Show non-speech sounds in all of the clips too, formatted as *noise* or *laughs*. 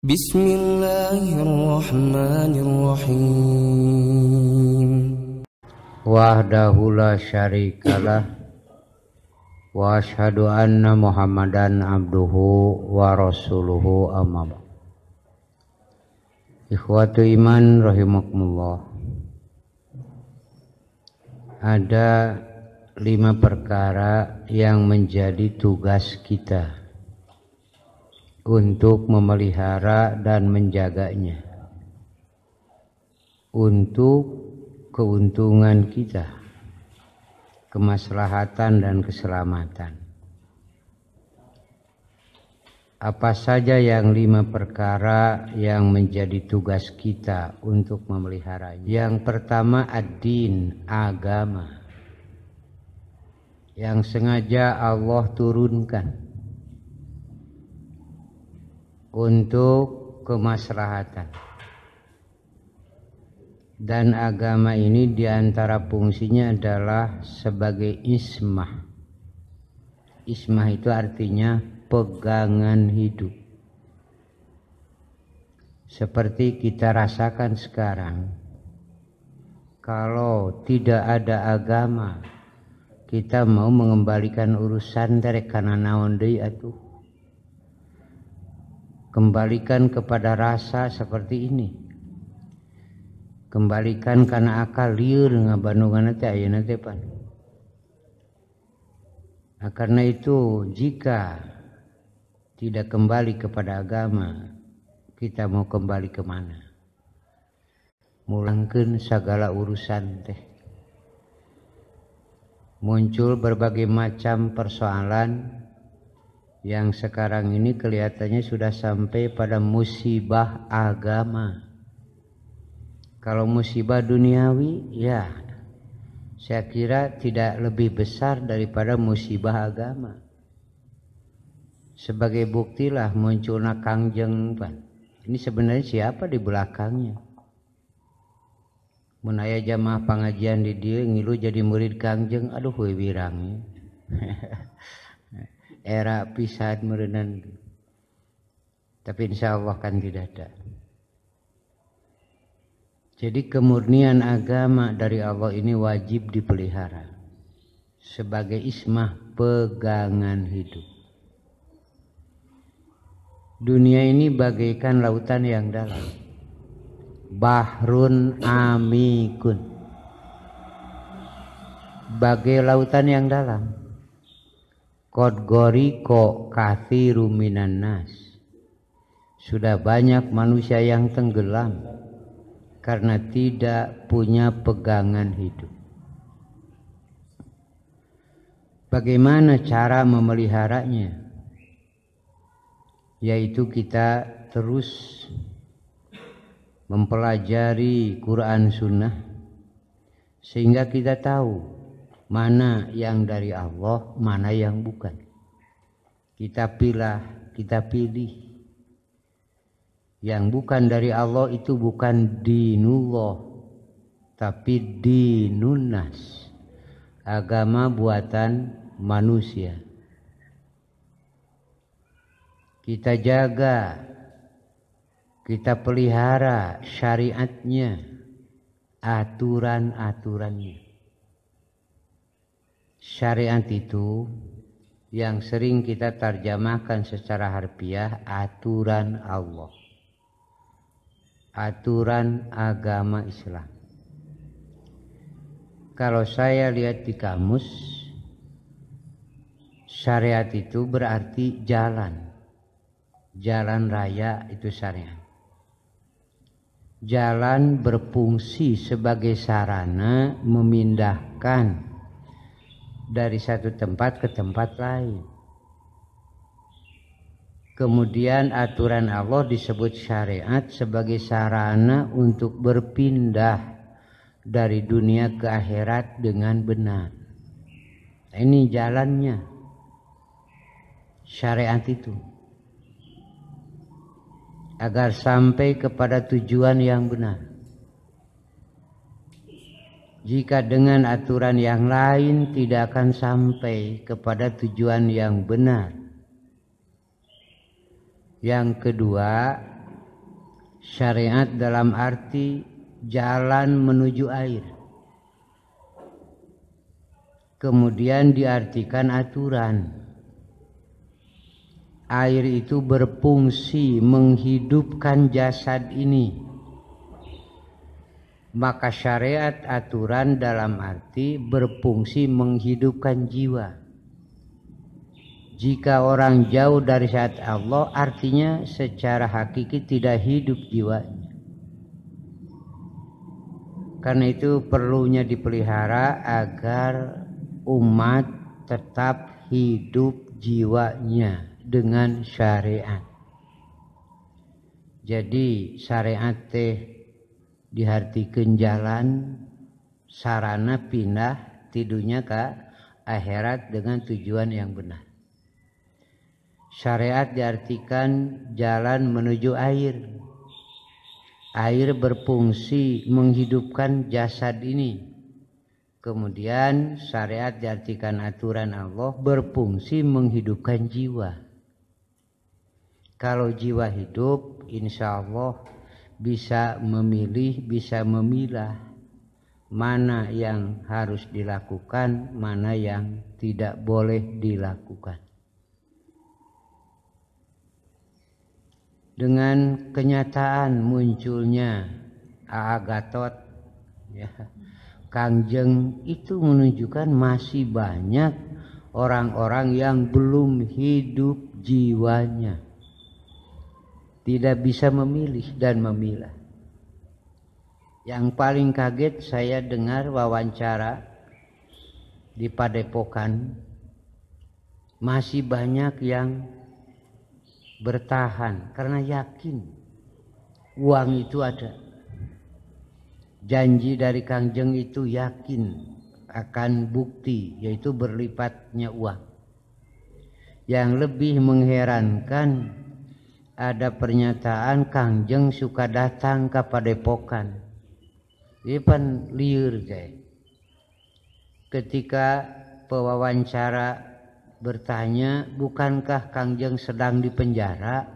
Bismillahirrahmanirrahim Wahdahu la syarikalah Wa ashadu anna muhammadan abduhu wa rasuluhu amam Ikhwatu iman rahimakumullah Ada lima perkara yang menjadi tugas Kita untuk memelihara dan menjaganya untuk keuntungan kita kemaslahatan dan keselamatan apa saja yang lima perkara yang menjadi tugas kita untuk memeliharanya yang pertama ad-din agama yang sengaja Allah turunkan untuk kemaslahatan. Dan agama ini diantara fungsinya adalah sebagai ismah. Ismah itu artinya pegangan hidup. Seperti kita rasakan sekarang, kalau tidak ada agama, kita mau mengembalikan urusan dari kanan naon deui atuh Kembalikan kepada rasa seperti ini. Kembalikan karena akal liur dengan bandungan nanti ayo nanti pan. Nah, karena itu jika tidak kembali kepada agama, kita mau kembali kemana? Mulangkan segala urusan teh. Muncul berbagai macam persoalan yang sekarang ini kelihatannya sudah sampai pada musibah agama. Kalau musibah duniawi, ya saya kira tidak lebih besar daripada musibah agama. Sebagai buktilah munculnya Kangjeng Ini sebenarnya siapa di belakangnya? Mun jamaah pengajian di dia ngilu jadi murid Kangjeng, aduh heuy birangnya. *laughs* era pisahan merenan tapi insya Allah kan tidak ada jadi kemurnian agama dari Allah ini wajib dipelihara sebagai ismah pegangan hidup dunia ini bagaikan lautan yang dalam bahrun amikun bagai lautan yang dalam Kod goriko kathiru minan nas. Sudah banyak manusia yang tenggelam karena tidak punya pegangan hidup. Bagaimana cara memeliharanya? Yaitu kita terus mempelajari Quran Sunnah sehingga kita tahu mana yang dari Allah, mana yang bukan. Kita pilih, kita pilih. Yang bukan dari Allah itu bukan dinullah, tapi dinunas. Agama buatan manusia. Kita jaga, kita pelihara syariatnya, aturan-aturannya syariat itu yang sering kita terjemahkan secara harfiah aturan Allah aturan agama Islam kalau saya lihat di kamus syariat itu berarti jalan jalan raya itu syariat jalan berfungsi sebagai sarana memindahkan dari satu tempat ke tempat lain. Kemudian aturan Allah disebut syariat sebagai sarana untuk berpindah dari dunia ke akhirat dengan benar. Ini jalannya. Syariat itu. Agar sampai kepada tujuan yang benar jika dengan aturan yang lain tidak akan sampai kepada tujuan yang benar. Yang kedua, syariat dalam arti jalan menuju air. Kemudian diartikan aturan. Air itu berfungsi menghidupkan jasad ini maka syariat aturan dalam arti berfungsi menghidupkan jiwa. Jika orang jauh dari syariat Allah, artinya secara hakiki tidak hidup jiwanya. Karena itu perlunya dipelihara agar umat tetap hidup jiwanya dengan syariat. Jadi syariat teh dihartikan jalan sarana pindah tidurnya ke akhirat dengan tujuan yang benar syariat diartikan jalan menuju air air berfungsi menghidupkan jasad ini Kemudian syariat diartikan aturan Allah berfungsi menghidupkan jiwa. Kalau jiwa hidup, insya Allah bisa memilih, bisa memilah mana yang harus dilakukan, mana yang tidak boleh dilakukan. Dengan kenyataan munculnya A.A. Gatot, ya, Kangjeng itu menunjukkan masih banyak orang-orang yang belum hidup jiwanya tidak bisa memilih dan memilah. Yang paling kaget saya dengar wawancara di Padepokan masih banyak yang bertahan karena yakin uang itu ada. Janji dari Kangjeng itu yakin akan bukti yaitu berlipatnya uang. Yang lebih mengherankan ada pernyataan Kangjeng suka datang ke Padepokan. Ipan liur deh. Ketika pewawancara bertanya, bukankah Kangjeng sedang di penjara?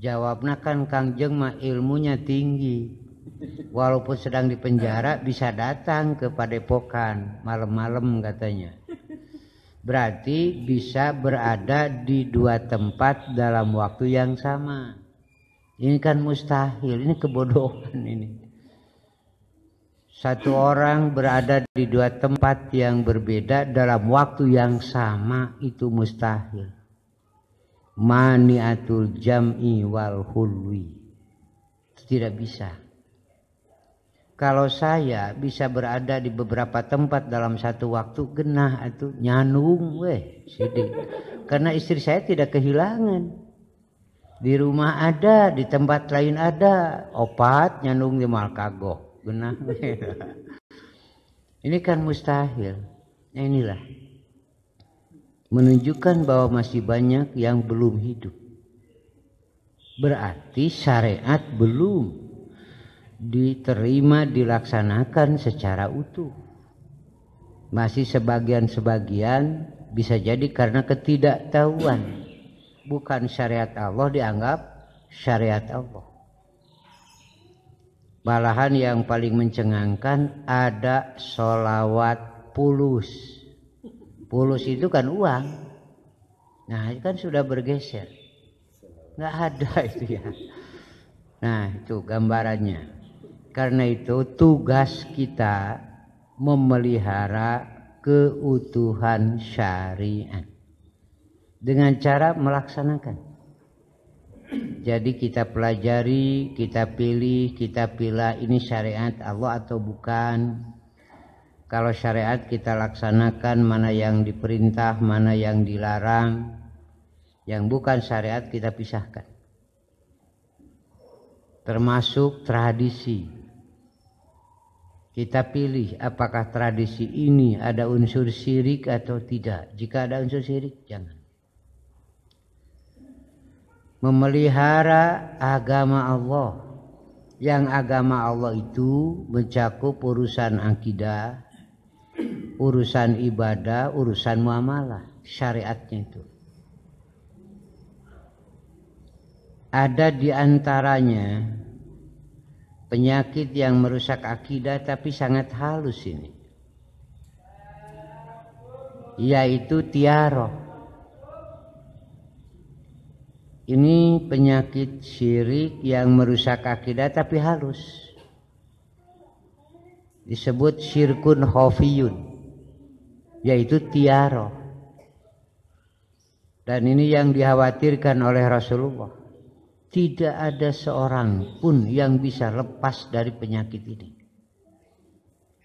Jawabnya kan Kangjeng mah ilmunya tinggi. Walaupun sedang di penjara bisa datang ke Padepokan malam-malam katanya. Berarti bisa berada di dua tempat dalam waktu yang sama. Ini kan mustahil, ini kebodohan ini. Satu orang berada di dua tempat yang berbeda dalam waktu yang sama itu mustahil. Maniatul jam'i wal hulwi. tidak bisa kalau saya bisa berada di beberapa tempat dalam satu waktu genah atau nyanung weh sedih karena istri saya tidak kehilangan di rumah ada di tempat lain ada opat nyanung di Malkago genah ini kan mustahil nah, inilah menunjukkan bahwa masih banyak yang belum hidup berarti syariat belum diterima dilaksanakan secara utuh. Masih sebagian-sebagian bisa jadi karena ketidaktahuan. Bukan syariat Allah dianggap syariat Allah. Malahan yang paling mencengangkan ada solawat pulus. Pulus itu kan uang. Nah itu kan sudah bergeser. Nggak ada itu ya. Nah itu gambarannya. Karena itu tugas kita memelihara keutuhan syariat dengan cara melaksanakan. Jadi kita pelajari, kita pilih, kita pilih ini syariat Allah atau bukan. Kalau syariat kita laksanakan mana yang diperintah, mana yang dilarang. Yang bukan syariat kita pisahkan. Termasuk tradisi. Kita pilih apakah tradisi ini ada unsur syirik atau tidak. Jika ada unsur syirik, jangan. Memelihara agama Allah. Yang agama Allah itu mencakup urusan akidah, urusan ibadah, urusan muamalah, syariatnya itu. Ada di antaranya penyakit yang merusak akidah tapi sangat halus ini yaitu tiaroh ini penyakit syirik yang merusak akidah tapi halus disebut syirkun hofiyun yaitu tiaroh dan ini yang dikhawatirkan oleh Rasulullah tidak ada seorang pun yang bisa lepas dari penyakit ini.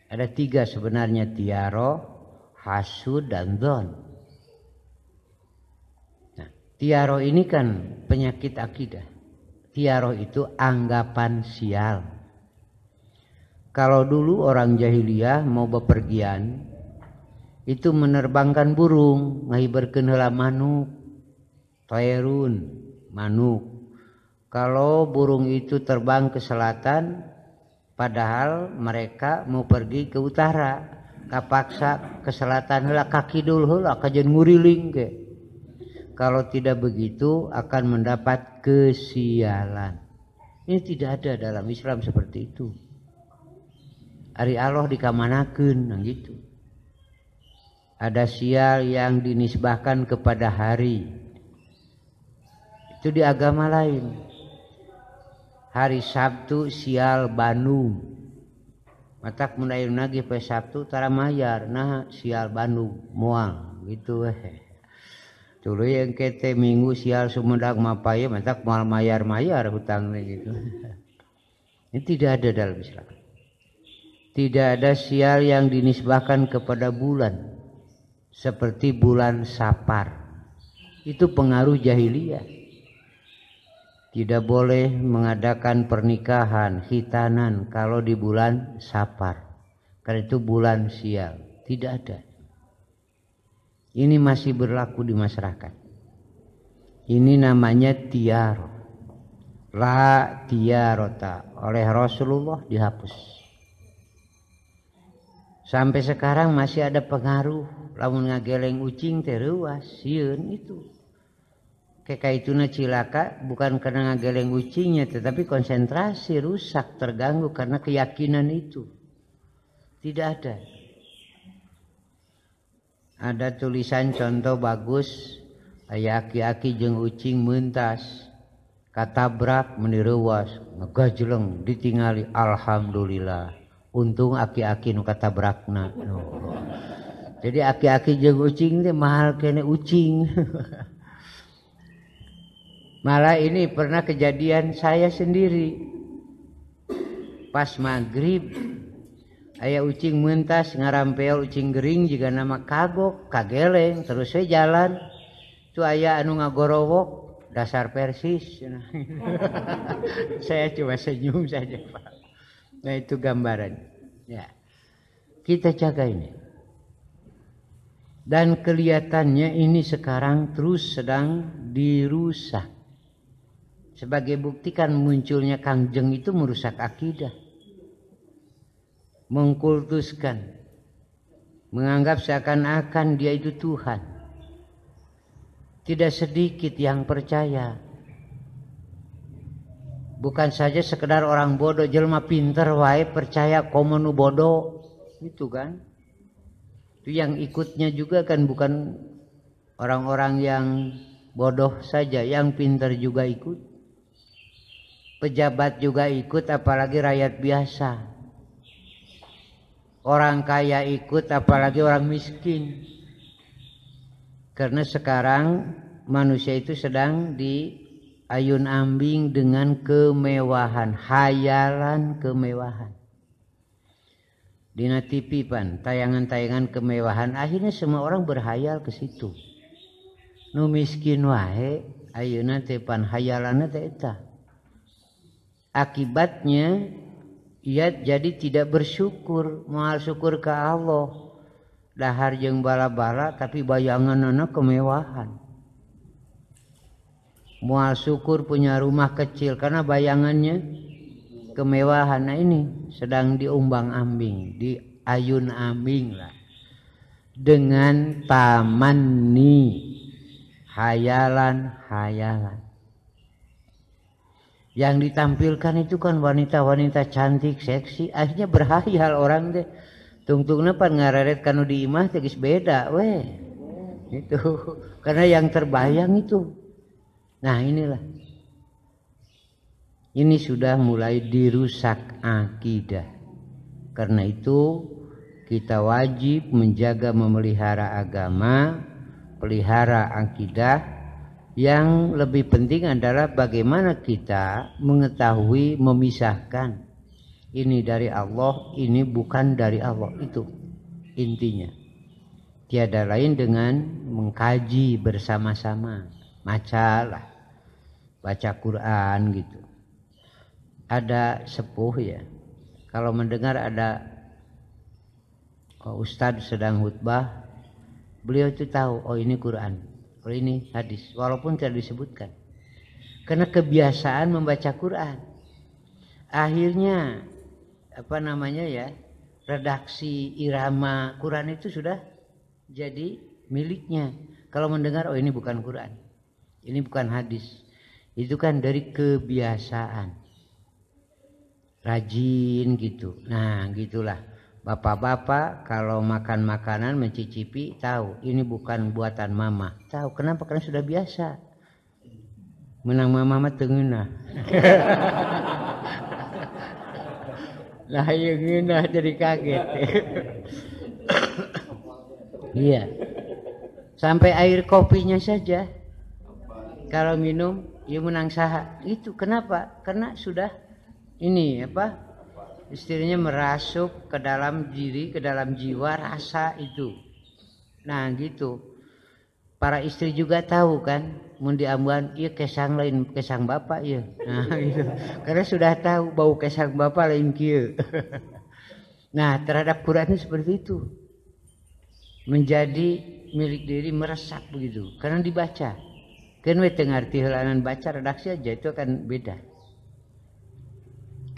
Ada tiga sebenarnya tiaro, hasud, dan don. Nah, tiaro ini kan penyakit akidah. Tiaro itu anggapan sial. Kalau dulu orang jahiliyah mau bepergian, itu menerbangkan burung, ngahiberkeun heula manuk, toerun, manuk kalau burung itu terbang ke selatan padahal mereka mau pergi ke utara kapaksa ke selatan lah kaki dulu lah kajian nguriling ke kalau tidak begitu akan mendapat kesialan ini tidak ada dalam Islam seperti itu Ari Allah di dikamanakeun nah gitu ada sial yang dinisbahkan kepada hari itu di agama lain hari Sabtu sial Bandung matak mulai lagi pe Sabtu tara mayar nah sial Bandung muang gitu we yang yang minggu sial Sumedang Mapaya matak mual mayar-mayar hutang gitu *laughs* ini tidak ada dalam Islam tidak ada sial yang dinisbahkan kepada bulan seperti bulan Sapar itu pengaruh jahiliyah tidak boleh mengadakan pernikahan hitanan kalau di bulan Sapar karena itu bulan sial tidak ada ini masih berlaku di masyarakat ini namanya tiar la tiarota oleh Rasulullah dihapus sampai sekarang masih ada pengaruh lamun ngageleng ucing teruas siun itu kaituna cilaka bukan karena geleneng- ucingnya tetapi konsentrasi rusak terganggu karena keyakinan itu tidak ada Hai ada tulisan contoh bagus aki-aki jeng ucing munts kata brak meni ruas ngegah jeleng ditingali Alhamdulillah untung aki-akin kata brakna oh. jadi aki-aki jeng ucing teh mahal kene ucing haha *laughs* Malah ini pernah kejadian saya sendiri. Pas maghrib, ayah ucing mentas ngarampeol ucing gering juga nama kagok, kageleng, terus saya jalan. Itu ayah anu ngagorowok, dasar persis. *laughs* saya cuma senyum saja Pak. Nah itu gambaran. Ya. Kita jaga ini. Dan kelihatannya ini sekarang terus sedang dirusak sebagai buktikan munculnya Kangjeng itu merusak akidah. Mengkultuskan. Menganggap seakan-akan dia itu Tuhan. Tidak sedikit yang percaya. Bukan saja sekedar orang bodoh jelma pinter wae percaya komenu bodoh. Itu kan. Itu yang ikutnya juga kan bukan orang-orang yang bodoh saja, yang pinter juga ikut pejabat juga ikut apalagi rakyat biasa orang kaya ikut apalagi orang miskin karena sekarang manusia itu sedang di ayun ambing dengan kemewahan hayalan kemewahan Dina TV tayangan-tayangan kemewahan akhirnya semua orang berhayal ke situ nu miskin wae ayeuna teh pan hayalana teh Akibatnya ia jadi tidak bersyukur, mahal syukur ke Allah. Dahar jeng bala-bala tapi bayangan anak kemewahan. Mual syukur punya rumah kecil karena bayangannya kemewahan. Nah ini sedang diumbang ambing, diayun ambing lah. Dengan taman ni hayalan-hayalan yang ditampilkan itu kan wanita-wanita cantik seksi akhirnya berhayal orang deh tungtungnya pan ngararet kanu di imah tegis beda weh itu *laughs* karena yang terbayang itu nah inilah ini sudah mulai dirusak akidah karena itu kita wajib menjaga memelihara agama pelihara akidah yang lebih penting adalah bagaimana kita mengetahui memisahkan ini dari Allah, ini bukan dari Allah. Itu intinya. Tiada lain dengan mengkaji bersama-sama, macalah, baca Quran gitu. Ada sepuh ya. Kalau mendengar ada oh, Ustadz sedang khutbah, beliau itu tahu, oh ini Quran kalau ini hadis, walaupun tidak disebutkan. Karena kebiasaan membaca Quran. Akhirnya apa namanya ya? Redaksi irama Quran itu sudah jadi miliknya. Kalau mendengar oh ini bukan Quran. Ini bukan hadis. Itu kan dari kebiasaan. Rajin gitu. Nah, gitulah. Bapak-bapak kalau makan makanan mencicipi tahu ini bukan buatan mama. Tahu kenapa? Karena sudah biasa. Menang mama mah tengenah. *laughs* lah yang jadi kaget. *laughs* iya. Sampai air kopinya saja kalau minum ya menang saha. Itu kenapa? Karena sudah ini apa? istilahnya merasuk ke dalam diri, ke dalam jiwa rasa itu. Nah gitu. Para istri juga tahu kan, mau diambuan, iya kesang lain kesang bapak iya. Nah *laughs* gitu. Karena sudah tahu bau kesang bapak lain kia. *laughs* Nah terhadap Quran seperti itu. Menjadi milik diri meresap begitu. Karena dibaca. Kan we tengah arti baca redaksi aja itu akan beda.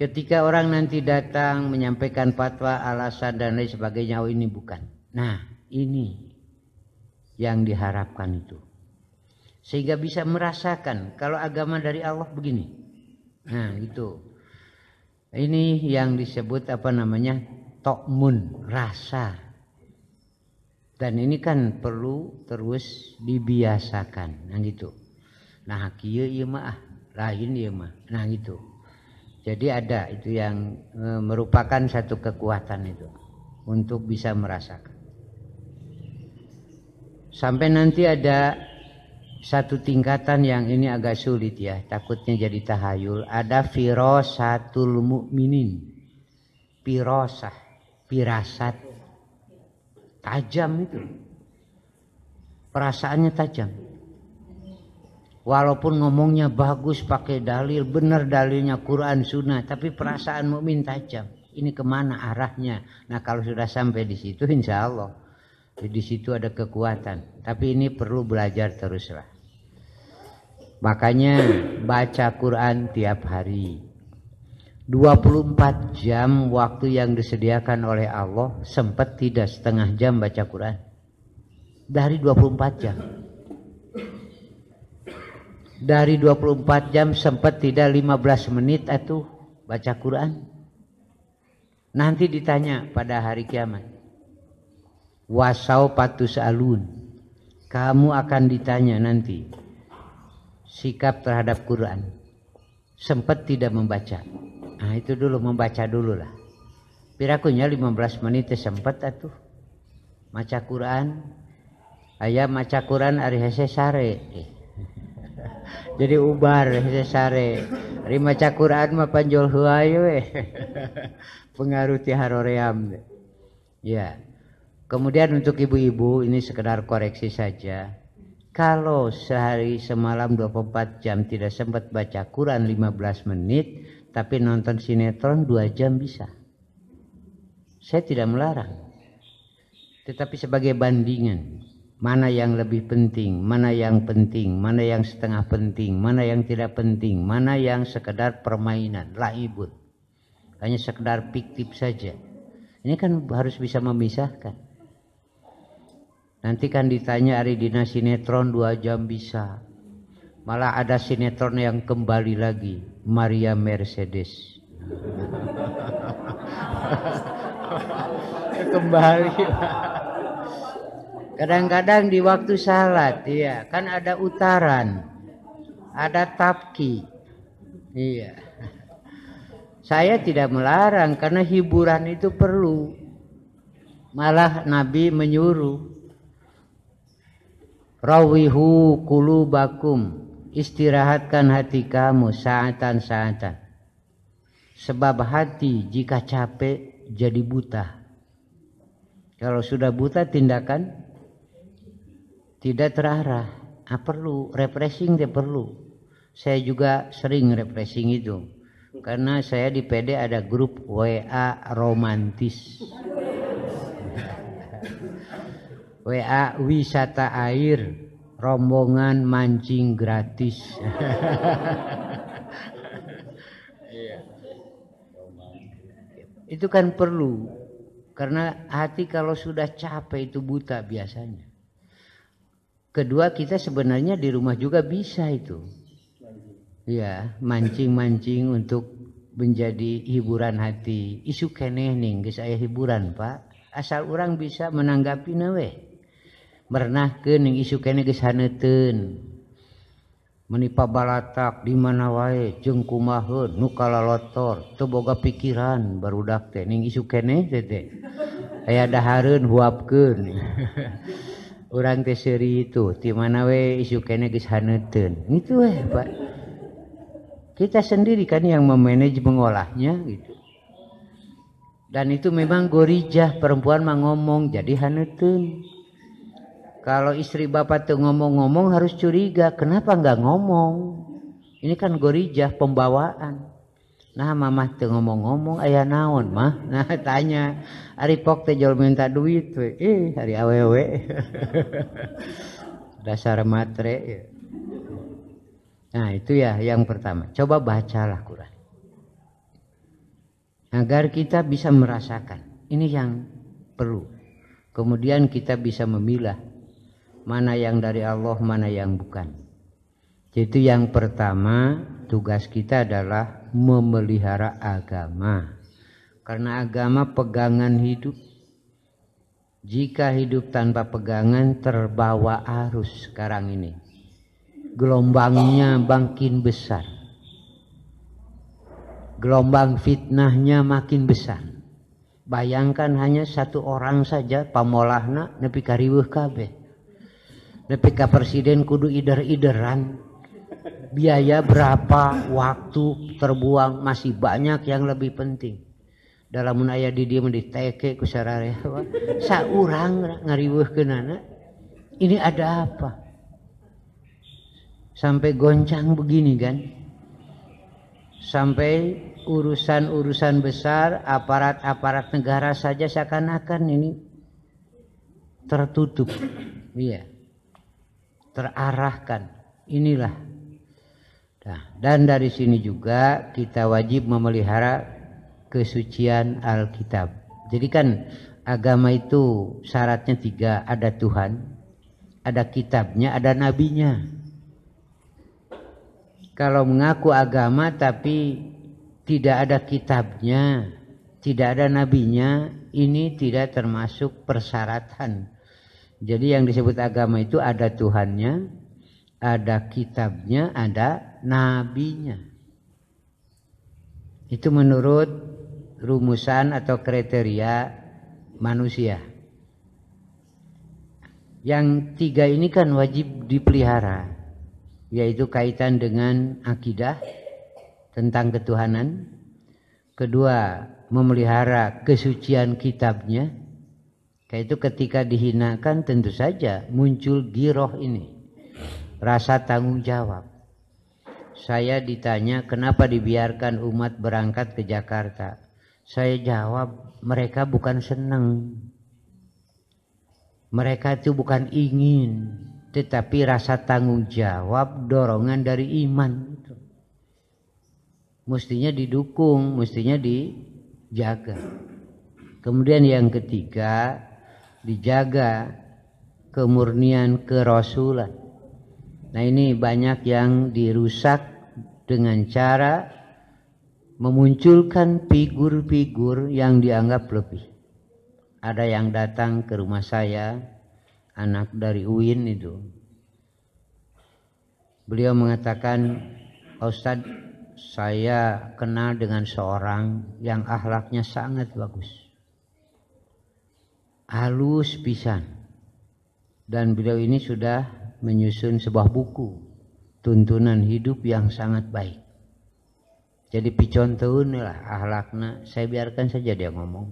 Ketika orang nanti datang menyampaikan fatwa, alasan dan lain sebagainya, oh ini bukan. Nah, ini yang diharapkan itu. Sehingga bisa merasakan kalau agama dari Allah begini. Nah, itu. Ini yang disebut apa namanya? Tokmun, rasa. Dan ini kan perlu terus dibiasakan. Nah gitu. Nah, kia iya mah ah. lain iya mah. Nah gitu. Jadi ada itu yang e, merupakan satu kekuatan itu untuk bisa merasakan. Sampai nanti ada satu tingkatan yang ini agak sulit ya, takutnya jadi tahayul. Ada firasatul mukminin. Firasah, pirasat. Tajam itu. Perasaannya tajam walaupun ngomongnya bagus pakai dalil benar dalilnya Quran Sunnah tapi perasaan mukmin tajam ini kemana arahnya nah kalau sudah sampai di situ insya Allah di situ ada kekuatan tapi ini perlu belajar teruslah makanya baca Quran tiap hari 24 jam waktu yang disediakan oleh Allah sempat tidak setengah jam baca Quran dari 24 jam dari 24 jam sempat tidak 15 menit itu baca Quran nanti ditanya pada hari kiamat wasau patus alun kamu akan ditanya nanti sikap terhadap Quran sempat tidak membaca nah itu dulu membaca dulu lah pirakunya 15 menit sempat atuh maca Quran ayah maca Quran hari hese sare eh. *laughs* jadi ubar sesare rima cakuran mah panjol huayu eh. *laughs* pengaruh ti haroream ya kemudian untuk ibu-ibu ini sekedar koreksi saja kalau sehari semalam 24 jam tidak sempat baca Quran 15 menit tapi nonton sinetron 2 jam bisa saya tidak melarang tetapi sebagai bandingan mana yang lebih penting, mana yang penting, mana yang setengah penting, mana yang tidak penting, mana yang sekedar permainan, laibun. Hanya sekedar fiktif saja. Ini kan harus bisa memisahkan. Nanti kan ditanya hari dinas sinetron dua jam bisa. Malah ada sinetron yang kembali lagi. Maria Mercedes. kembali. Kadang-kadang di waktu salat, iya, kan ada utaran, ada tapki. Iya. Saya tidak melarang karena hiburan itu perlu. Malah Nabi menyuruh Rawihu kulubakum Istirahatkan hati kamu saatan-saatan Sebab hati jika capek jadi buta Kalau sudah buta tindakan tidak terarah. Ah, perlu refreshing dia perlu. Saya juga sering refreshing itu karena saya di PD ada grup WA romantis. *laughs* WA wisata air, rombongan mancing gratis. *laughs* Iya. itu kan perlu karena hati kalau sudah capek itu buta biasanya Kedua kita sebenarnya di rumah juga bisa itu. Ya, mancing-mancing untuk menjadi hiburan hati. Isu keneh guys, saya hiburan, Pak. Asal orang bisa menanggapi nawe. ke nih isu keneh guys, haneuteuun. Menipa balatak di mana wae jeung kumaheun nu kalalotor teu boga pikiran baru teh Nih isu keneh teh Ayah Aya dahareun *laughs* orang teh seri itu di mana we isu kene geus haneuteun itu we eh, Pak kita sendiri kan yang memanage mengolahnya gitu dan itu memang gorijah perempuan mah ngomong jadi haneuteun kalau istri bapak tuh ngomong-ngomong harus curiga kenapa nggak ngomong ini kan gorijah pembawaan Nah mamah tuh ngomong-ngomong ayah naon mah. *laughs* Nah tanya hari pok teh jol minta duit we. Eh hari awewe. *laughs* Dasar matre. Ya. Nah itu ya yang pertama. Coba bacalah Quran. Agar kita bisa merasakan. Ini yang perlu. Kemudian kita bisa memilah. Mana yang dari Allah, mana yang bukan. Jadi yang pertama tugas kita adalah memelihara agama. Karena agama pegangan hidup. Jika hidup tanpa pegangan terbawa arus sekarang ini. Gelombangnya makin besar. Gelombang fitnahnya makin besar. Bayangkan hanya satu orang saja pamolahna nepi kariweuh kabeh. Nepi ka presiden kudu ider-ideran biaya berapa waktu terbuang masih banyak yang lebih penting dalam menaya di di dieu mun diteke ku sararewa ke nana ini ada apa sampai goncang begini kan sampai urusan-urusan besar aparat-aparat negara saja seakan-akan ini tertutup iya terarahkan inilah Nah, dan dari sini juga kita wajib memelihara kesucian Alkitab. Jadi kan agama itu syaratnya tiga, ada Tuhan, ada kitabnya, ada nabinya. Kalau mengaku agama tapi tidak ada kitabnya, tidak ada nabinya, ini tidak termasuk persyaratan. Jadi yang disebut agama itu ada Tuhannya, ada kitabnya, ada nabinya. Itu menurut rumusan atau kriteria manusia. Yang tiga ini kan wajib dipelihara, yaitu kaitan dengan akidah tentang ketuhanan. Kedua, memelihara kesucian kitabnya. Yaitu ketika dihinakan tentu saja muncul giroh ini rasa tanggung jawab. Saya ditanya kenapa dibiarkan umat berangkat ke Jakarta. Saya jawab mereka bukan senang. Mereka itu bukan ingin. Tetapi rasa tanggung jawab dorongan dari iman. itu. Mestinya didukung, mestinya dijaga. Kemudian yang ketiga, dijaga kemurnian kerasulan Nah ini banyak yang dirusak dengan cara memunculkan figur-figur yang dianggap lebih. Ada yang datang ke rumah saya, anak dari Uin itu. Beliau mengatakan, Ustadz saya kenal dengan seorang yang ahlaknya sangat bagus. Halus pisan. Dan beliau ini sudah menyusun sebuah buku tuntunan hidup yang sangat baik. Jadi piconteun lah ahlakna, saya biarkan saja dia ngomong.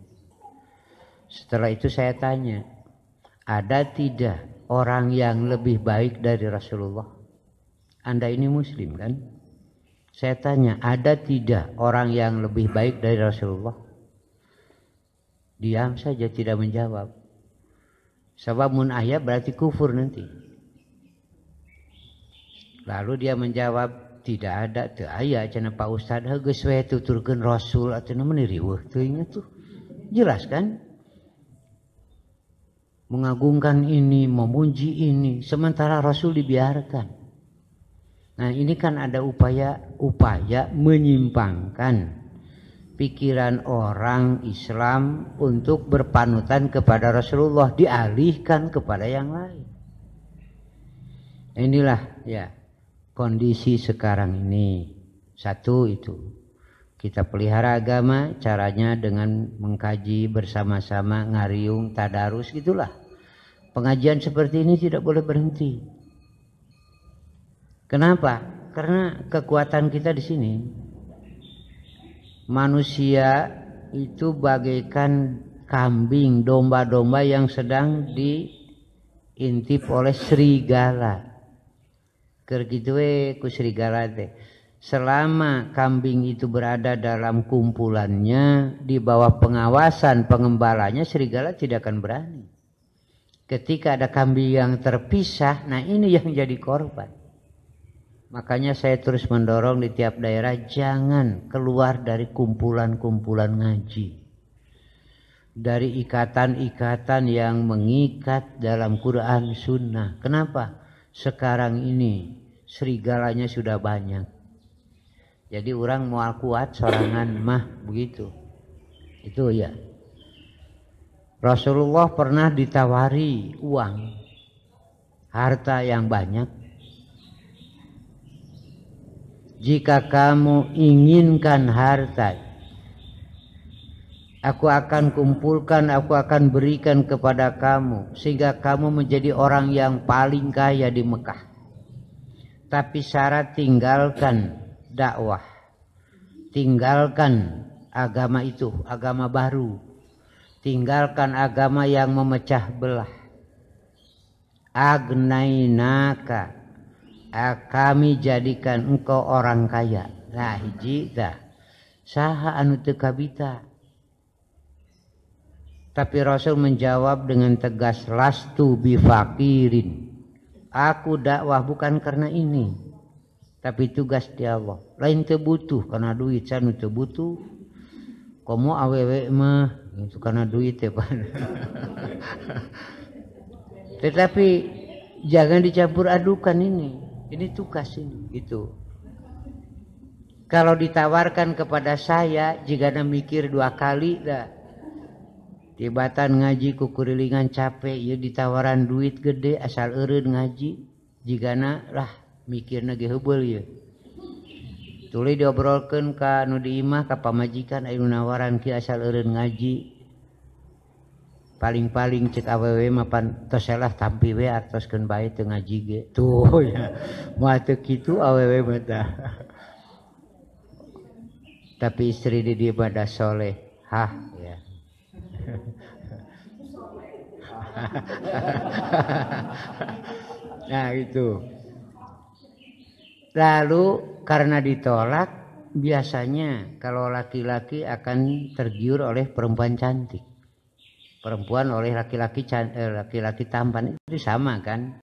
Setelah itu saya tanya, ada tidak orang yang lebih baik dari Rasulullah? Anda ini muslim kan? Saya tanya, ada tidak orang yang lebih baik dari Rasulullah? Diam saja tidak menjawab. Sebab mun berarti kufur nanti lalu dia menjawab tidak ada tu ayah cina pak ustad weh tu tuturkeun rasul atuh tu ingat tuh jelas kan mengagungkan ini memuji ini sementara rasul dibiarkan Nah ini kan ada upaya-upaya menyimpangkan pikiran orang Islam untuk berpanutan kepada Rasulullah dialihkan kepada yang lain. Nah, inilah ya kondisi sekarang ini. Satu itu. Kita pelihara agama caranya dengan mengkaji bersama-sama, ngariung, tadarus gitulah. Pengajian seperti ini tidak boleh berhenti. Kenapa? Karena kekuatan kita di sini. Manusia itu bagaikan kambing, domba-domba yang sedang diintip oleh serigala. Kergitue kusrigarate. Selama kambing itu berada dalam kumpulannya, di bawah pengawasan pengembalanya, serigala tidak akan berani. Ketika ada kambing yang terpisah, nah ini yang jadi korban. Makanya saya terus mendorong di tiap daerah jangan keluar dari kumpulan-kumpulan ngaji. Dari ikatan-ikatan yang mengikat dalam Quran Sunnah. Kenapa? Sekarang ini serigalanya sudah banyak jadi orang mau kuat sorangan mah begitu itu ya Rasulullah pernah ditawari uang harta yang banyak jika kamu inginkan harta Aku akan kumpulkan, aku akan berikan kepada kamu sehingga kamu menjadi orang yang paling kaya di Mekah tapi syarat tinggalkan dakwah tinggalkan agama itu agama baru tinggalkan agama yang memecah belah agnainaka ah, kami jadikan engkau orang kaya nah hiji dah saha anu teu kabita tapi Rasul menjawab dengan tegas lastu bifakirin Aku dakwah bukan karena ini. Tapi tugas di Allah. Lain terbutuh karena duit. Sanu terbutuh Kamu awewe mah. Itu karena duit ya Pak. *laughs* Tetapi jangan dicampur adukan ini. Ini tugas ini. Itu. Kalau ditawarkan kepada saya, jika mikir dua kali, dah Battan ngaji ke kurilingan capek y di tawaran duit gede asal urun ngaji jikalah mikir na hub tuli dobrolkendimah kap majikan aun nawaran ki asal urun ngaji paling-paling ce AwW mapselah tapi we atasken itu ngaji ituw tapi istrinya dia ibadah soleh hah ya *laughs* nah itu. Lalu karena ditolak biasanya kalau laki-laki akan tergiur oleh perempuan cantik. Perempuan oleh laki-laki eh, laki-laki eh, tampan itu sama kan?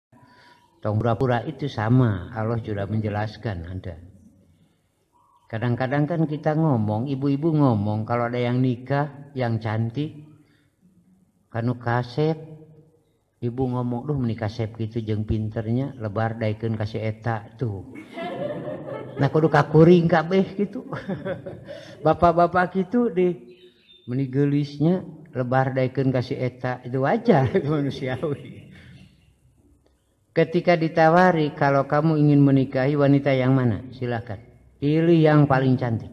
Tong pura-pura itu sama. Allah sudah menjelaskan ada. Kadang-kadang kan kita ngomong, ibu-ibu ngomong kalau ada yang nikah yang cantik kanu kasep ibu ngomong duh meni kasep gitu jeng pinternya lebar daikun kasih eta tuh *laughs* nah kudu kakuring beh gitu *laughs* bapak-bapak gitu deh meni gelisnya lebar daikun kasih eta itu wajar *laughs* itu manusiawi ketika ditawari kalau kamu ingin menikahi wanita yang mana silakan pilih yang paling cantik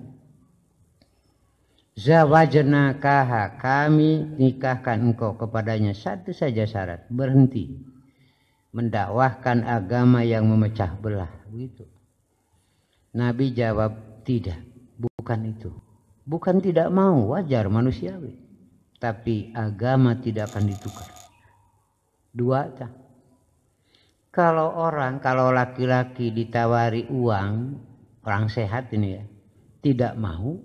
Zawajna kaha kami nikahkan engkau kepadanya satu saja syarat berhenti mendakwahkan agama yang memecah belah begitu. Nabi jawab tidak bukan itu bukan tidak mau wajar manusiawi tapi agama tidak akan ditukar dua aja. kalau orang kalau laki-laki ditawari uang orang sehat ini ya tidak mau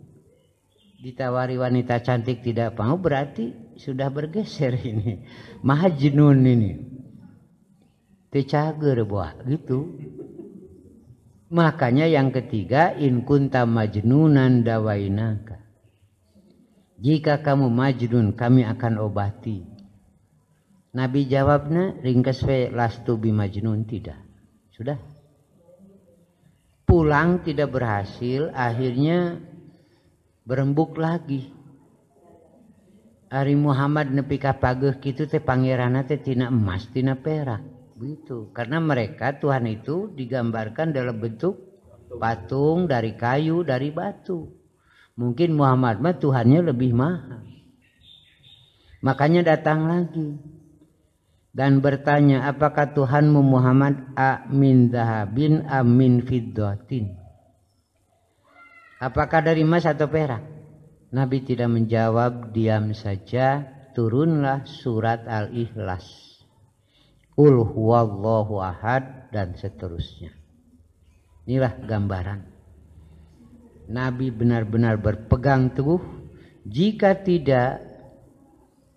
ditawari wanita cantik tidak mau berarti sudah bergeser *laughs* ini mahajinun ini tecager buah gitu makanya yang ketiga in kunta majnunan dawainaka jika kamu majnun kami akan obati Nabi jawabnya ringkas fe lastu majnun tidak sudah pulang tidak berhasil akhirnya berembuk lagi Ari Muhammad nepi ka pageuh kitu teh pangeranna teh tina emas tina perak begitu karena mereka Tuhan itu digambarkan dalam bentuk patung dari kayu dari batu mungkin Muhammad mah Tuhannya lebih mahal makanya datang lagi dan bertanya apakah Tuhanmu Muhammad amin dahabin amin fiddatin Apakah dari emas atau perak? Nabi tidak menjawab, diam saja. Turunlah surat Al-Ikhlas. Qul huwallahu ahad dan seterusnya. Inilah gambaran. Nabi benar-benar berpegang teguh. Jika tidak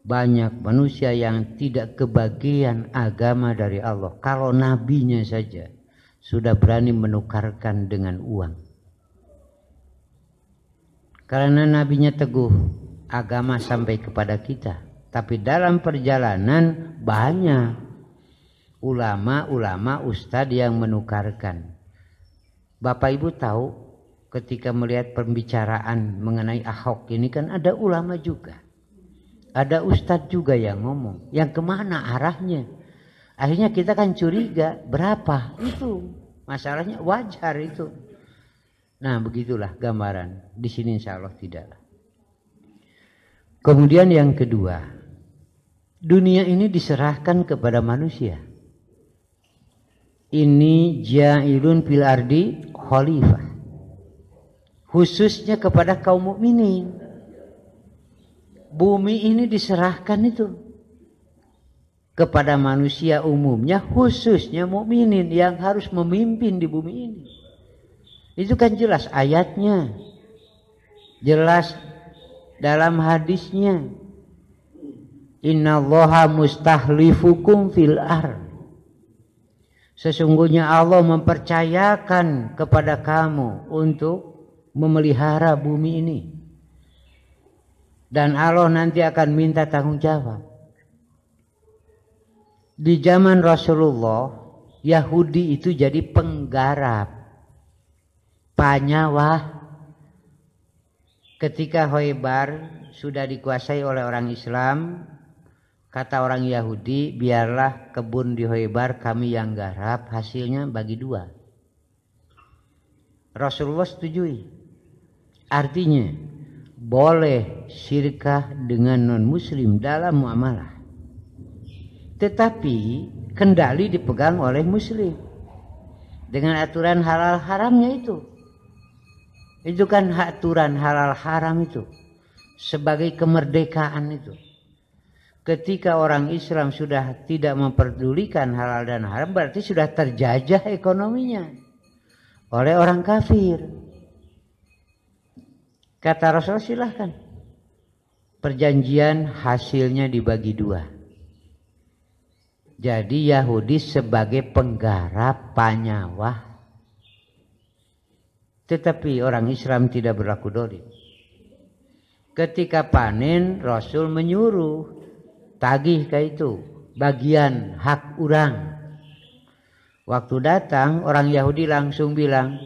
banyak manusia yang tidak kebagian agama dari Allah. Kalau nabinya saja sudah berani menukarkan dengan uang. Karena nabinya teguh, agama sampai kepada kita. Tapi dalam perjalanan banyak ulama-ulama ustadz yang menukarkan. Bapak Ibu tahu ketika melihat pembicaraan mengenai Ahok ini kan ada ulama juga. Ada ustadz juga yang ngomong. Yang kemana arahnya? Akhirnya kita kan curiga berapa itu. Masalahnya wajar itu. Nah begitulah gambaran. Di sini insya Allah tidak. Kemudian yang kedua, dunia ini diserahkan kepada manusia. Ini jailun fil ardi khalifah. Khususnya kepada kaum mukminin. Bumi ini diserahkan itu kepada manusia umumnya khususnya mukminin yang harus memimpin di bumi ini. Itu kan jelas ayatnya. Jelas dalam hadisnya. Innallaha mustahlifukum fil ar. Sesungguhnya Allah mempercayakan kepada kamu untuk memelihara bumi ini. Dan Allah nanti akan minta tanggung jawab. Di zaman Rasulullah, Yahudi itu jadi penggarap wah ketika Hoibar sudah dikuasai oleh orang Islam, kata orang Yahudi, biarlah kebun di Hoibar kami yang garap, hasilnya bagi dua. Rasulullah setujui. Artinya, boleh syirkah dengan non-muslim dalam muamalah. Tetapi kendali dipegang oleh muslim. Dengan aturan halal haramnya itu. Itu kan aturan halal haram itu. Sebagai kemerdekaan itu. Ketika orang Islam sudah tidak memperdulikan halal dan haram berarti sudah terjajah ekonominya oleh orang kafir. Kata Rasul silahkan. Perjanjian hasilnya dibagi dua. Jadi Yahudi sebagai penggarap panyawah tetapi orang Islam tidak berlaku dolim. Ketika panen Rasul menyuruh tagih ke itu bagian hak orang. Waktu datang orang Yahudi langsung bilang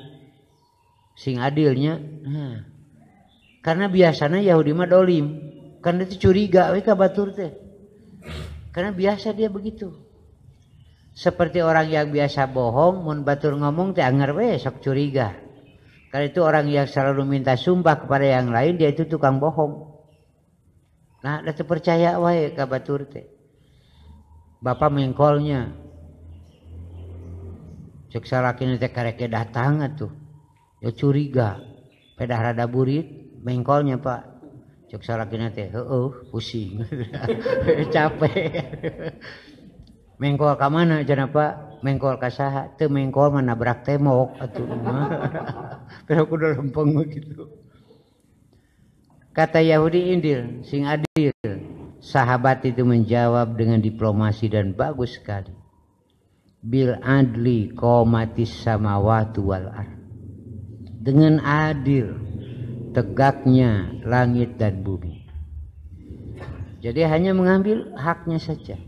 sing adilnya. Nah, karena biasanya Yahudi mah dolim. Karena itu curiga mereka batur teh. Karena biasa dia begitu. Seperti orang yang biasa bohong mun batur ngomong teh anger sok curiga. Karena itu orang yang selalu minta sumpah kepada yang lain dia itu tukang bohong. Nah, ada terpercaya, wae ka teh. Bapak mengkolnya. Cek salakina teh kareke datang atuh. Ya curiga. Pedah rada burit mengkolnya, Pak. Cek salakina teh heeh, pusing. *laughs* Capek mengkol ke mana napa? mengkol ke saha teu mengkol mana berak temok atuh tapi aku udah lempeng begitu kata Yahudi Indil sing adil sahabat itu menjawab dengan diplomasi dan bagus sekali bil adli komatis samawati wal ar dengan adil tegaknya langit dan bumi jadi hanya mengambil haknya saja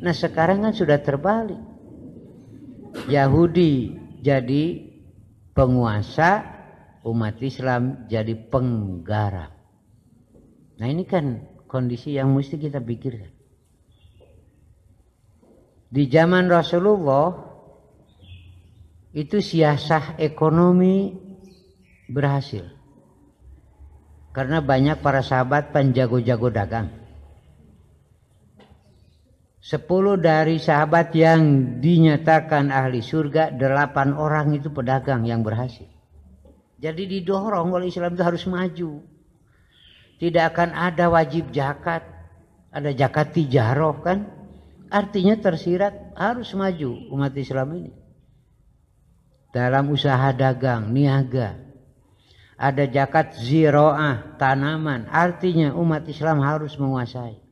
Nah sekarang kan sudah terbalik. Yahudi jadi penguasa, umat Islam jadi penggarap. Nah ini kan kondisi yang mesti kita pikirkan. Di zaman Rasulullah itu siasah ekonomi berhasil. Karena banyak para sahabat penjago-jago dagang. Sepuluh dari sahabat yang dinyatakan ahli surga, delapan orang itu pedagang yang berhasil. Jadi didorong oleh Islam itu harus maju. Tidak akan ada wajib jakat. ada jakat tijaroh kan? Artinya tersirat harus maju umat Islam ini. Dalam usaha dagang, niaga. Ada jakat ziroah, tanaman. Artinya umat Islam harus menguasai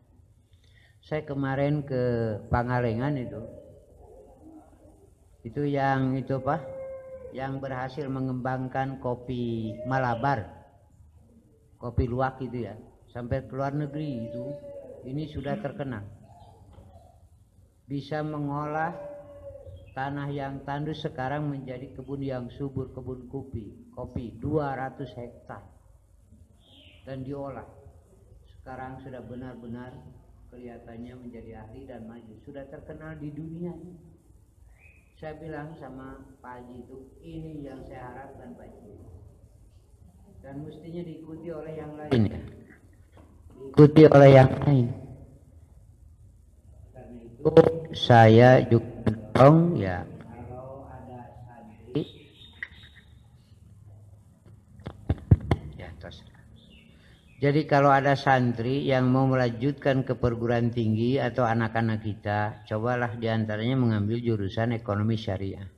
saya kemarin ke Pangalengan itu itu yang itu apa yang berhasil mengembangkan kopi Malabar kopi luwak itu ya sampai ke luar negeri itu ini sudah terkenal bisa mengolah tanah yang tandus sekarang menjadi kebun yang subur kebun kopi kopi 200 hektar dan diolah sekarang sudah benar-benar kelihatannya menjadi ahli dan maju sudah terkenal di dunia ini saya bilang sama Pak Haji itu ini yang saya harapkan Pak Haji dan mestinya diikuti oleh yang lain ini. diikuti oleh yang lain karena itu saya juga dong ya Jadi kalau ada santri yang mau melanjutkan ke perguruan tinggi atau anak-anak kita, cobalah diantaranya mengambil jurusan ekonomi syariah.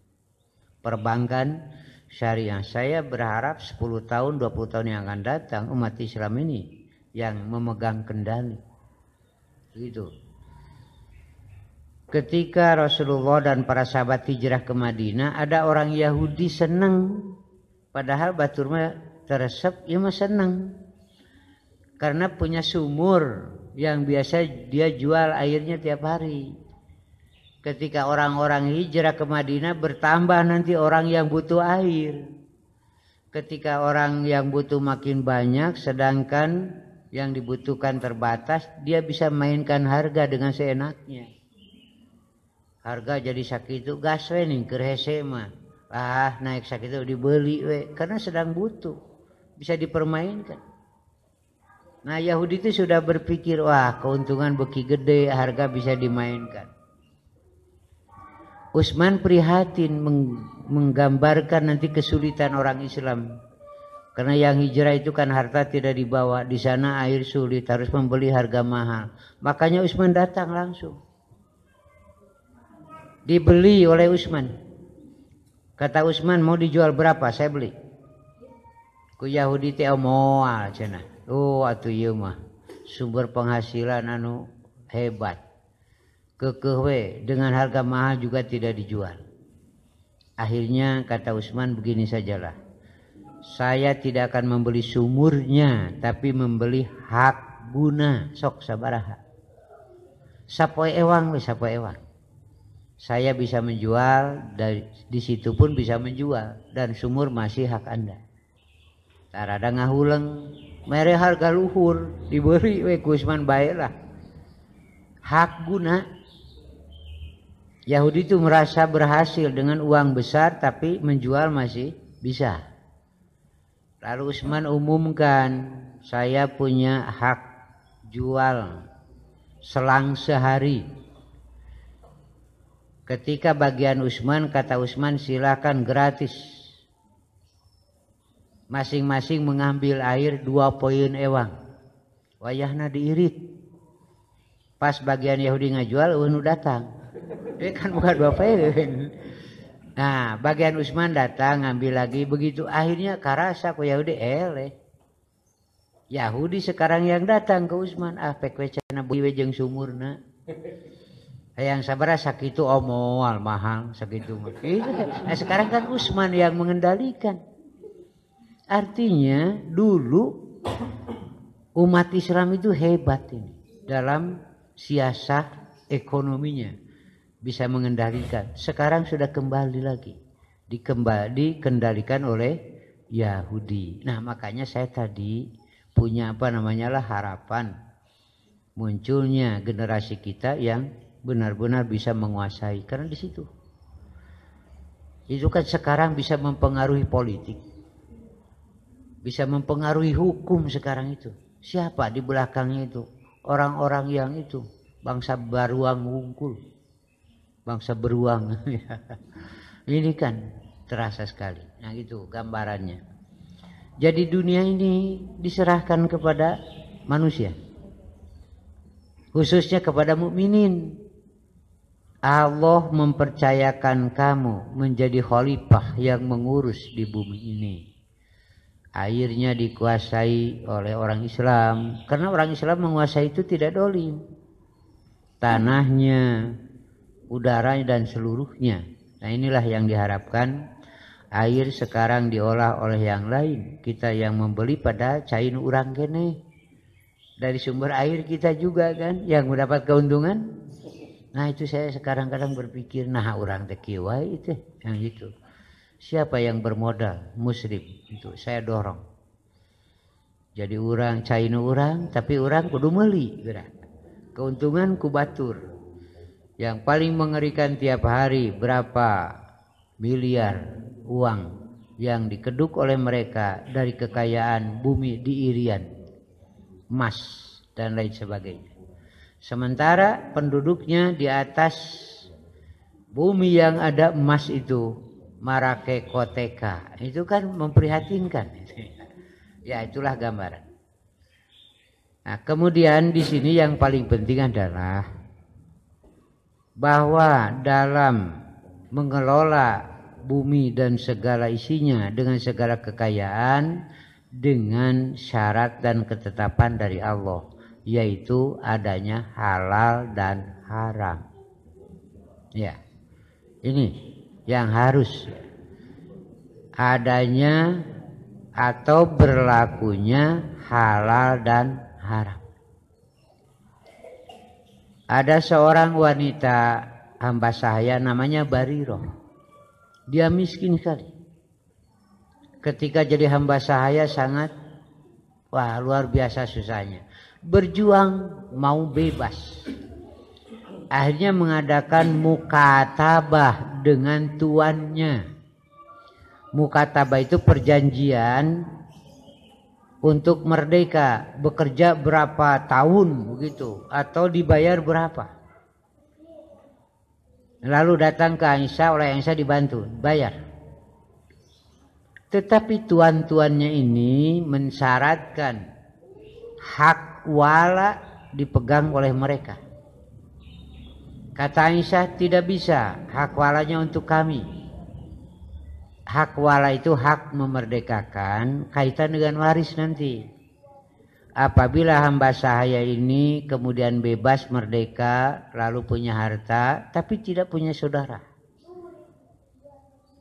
Perbankan syariah. Saya berharap 10 tahun, 20 tahun yang akan datang umat Islam ini yang memegang kendali. Gitu. Ketika Rasulullah dan para sahabat hijrah ke Madinah, ada orang Yahudi senang. Padahal baturnya teresep, ya mah senang karena punya sumur yang biasa dia jual airnya tiap hari. Ketika orang-orang hijrah ke Madinah bertambah nanti orang yang butuh air. Ketika orang yang butuh makin banyak sedangkan yang dibutuhkan terbatas, dia bisa mainkan harga dengan seenaknya. Harga jadi sakit itu gas we nih kerhese mah. Ah naik sakit itu dibeli we karena sedang butuh. Bisa dipermainkan. Nah Yahudi itu sudah berpikir wah keuntungan beki gede harga bisa dimainkan. Usman prihatin menggambarkan nanti kesulitan orang Islam. Karena yang hijrah itu kan harta tidak dibawa, di sana air sulit, harus membeli harga mahal. Makanya Usman datang langsung. Dibeli oleh Usman. Kata Usman mau dijual berapa? Saya beli. Ku Yahudi teh oh, moal cenah. Oh atuh ieu mah sumber penghasilan anu hebat. Kekewe dengan harga mahal juga tidak dijual. Akhirnya kata Usman begini sajalah. Saya tidak akan membeli sumurnya tapi membeli hak guna sok sabaraha. Sapoe ewang we sapoe ewang. Saya bisa menjual dari di situ pun bisa menjual dan sumur masih hak Anda. Tarada ngahuleng mere harga luhur diberi we Gusman baiklah hak guna Yahudi itu merasa berhasil dengan uang besar tapi menjual masih bisa lalu Usman umumkan saya punya hak jual selang sehari Ketika bagian Usman kata Usman silakan gratis masing-masing mengambil air dua poin ewang wayahna diirit pas bagian Yahudi ngajual Wenu datang *laughs* ini kan bukan dua poin nah bagian Usman datang ngambil lagi begitu akhirnya karasa ku Yahudi ele Yahudi sekarang yang datang ke Usman ah pekwecana buiwe jeng sumurna *laughs* yang sabar sakitu omol mahal sakitu nah, sekarang kan Usman yang mengendalikan Artinya dulu umat Islam itu hebat ini dalam siasat ekonominya bisa mengendalikan. Sekarang sudah kembali lagi dikembali kendalikan oleh Yahudi. Nah makanya saya tadi punya apa namanya lah harapan munculnya generasi kita yang benar-benar bisa menguasai karena di situ itu kan sekarang bisa mempengaruhi politik bisa mempengaruhi hukum sekarang itu. Siapa di belakangnya itu? Orang-orang yang itu bangsa beruang wungkul, bangsa beruang. *laughs* ini kan terasa sekali. Nah itu gambarannya. Jadi dunia ini diserahkan kepada manusia, khususnya kepada mukminin. Allah mempercayakan kamu menjadi khalifah yang mengurus di bumi ini airnya dikuasai oleh orang Islam karena orang Islam menguasai itu tidak dolim tanahnya udaranya dan seluruhnya nah inilah yang diharapkan air sekarang diolah oleh yang lain kita yang membeli pada cain urang kene dari sumber air kita juga kan yang mendapat keuntungan nah itu saya sekarang kadang berpikir nah orang tekiwai itu yang itu Siapa yang bermodal muslim itu saya dorong. Jadi orang cainu orang tapi orang kudu meli Keuntungan kubatur. Yang paling mengerikan tiap hari berapa miliar uang yang dikeduk oleh mereka dari kekayaan bumi di Irian, emas dan lain sebagainya. Sementara penduduknya di atas bumi yang ada emas itu Marake Koteka itu kan memprihatinkan. Ya itulah gambaran. Nah, kemudian di sini yang paling penting adalah bahwa dalam mengelola bumi dan segala isinya dengan segala kekayaan dengan syarat dan ketetapan dari Allah yaitu adanya halal dan haram. Ya. Ini yang harus adanya atau berlakunya halal dan haram. Ada seorang wanita hamba saya namanya Bariro, Dia miskin sekali. Ketika jadi hamba saya sangat wah luar biasa susahnya. Berjuang mau bebas akhirnya mengadakan mukatabah dengan tuannya. Mukatabah itu perjanjian untuk merdeka, bekerja berapa tahun begitu atau dibayar berapa. Lalu datang ke Aisyah, oleh Aisyah dibantu, bayar. Tetapi tuan-tuannya ini mensyaratkan hak wala dipegang oleh mereka. Kata Aisyah tidak bisa hak walanya untuk kami. Hak wala itu hak memerdekakan kaitan dengan waris nanti. Apabila hamba sahaya ini kemudian bebas merdeka lalu punya harta tapi tidak punya saudara.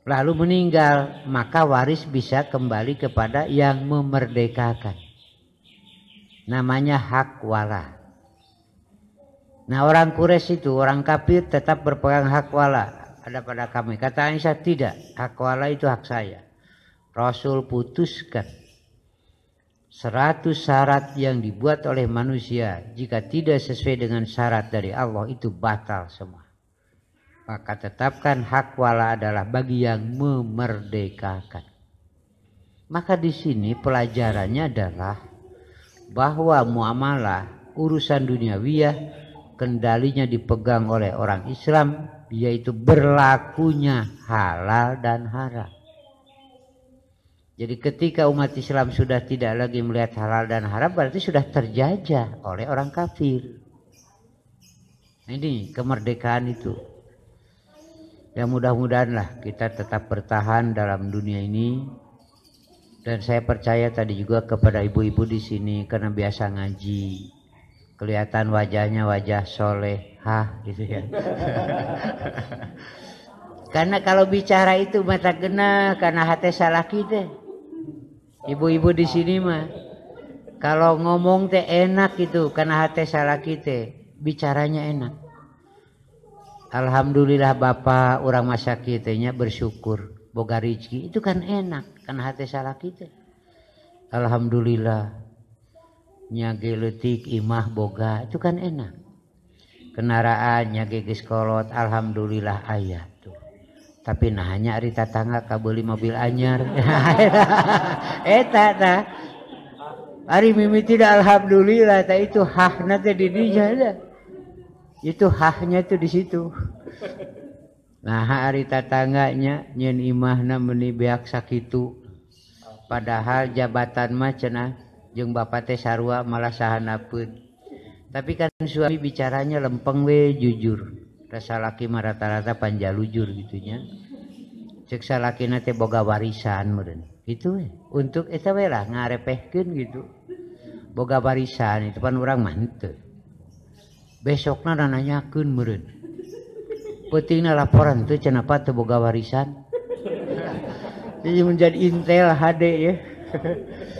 Lalu meninggal maka waris bisa kembali kepada yang memerdekakan. Namanya hak wala. Nah orang kures itu orang kafir tetap berpegang hak wala ada pada kami. Kata Aisyah tidak, hak wala itu hak saya. Rasul putuskan seratus syarat yang dibuat oleh manusia jika tidak sesuai dengan syarat dari Allah itu batal semua. Maka tetapkan hak wala adalah bagi yang memerdekakan. Maka di sini pelajarannya adalah bahwa muamalah urusan duniawiyah kendalinya dipegang oleh orang Islam yaitu berlakunya halal dan haram. Jadi ketika umat Islam sudah tidak lagi melihat halal dan haram berarti sudah terjajah oleh orang kafir. Nah, ini kemerdekaan itu. Ya mudah mudahanlah kita tetap bertahan dalam dunia ini. Dan saya percaya tadi juga kepada ibu-ibu di sini karena biasa ngaji kelihatan wajahnya wajah soleh, hah, gitu ya. *laughs* karena kalau bicara itu mata genah karena hati salah kita. Ibu-ibu di sini mah kalau ngomong teh enak gitu karena hati salah kita. Bicaranya enak. Alhamdulillah Bapak orang masa kitanya bersyukur boga rezeki itu kan enak karena hati salah kita. Alhamdulillah nyage letik imah boga itu kan enak Kenaraan nyage kolot alhamdulillah ayah tuh tapi nah hanya ari tatangga kabeli mobil anyar *laughs* eta eh, tak. ari mimi tidak alhamdulillah tah itu haknya teh di dinya itu haknya tuh di situ nah ari tatangganya nyen imahna meni beak sakitu padahal jabatan mah Bapaktessarwa malashana pun tapi kadang suami bicaranya lempenggue jujur rasalaki rata-rata panjang lujur gitunya suksa lakinboga warisaan mur itu untuk itulah ngarepehken gitu boga barisan itu kan orang man itu besoklah rannyakun laporan tuh kenapa Teboga warisat ini *laughs* menjadi Intel HD ya *laughs*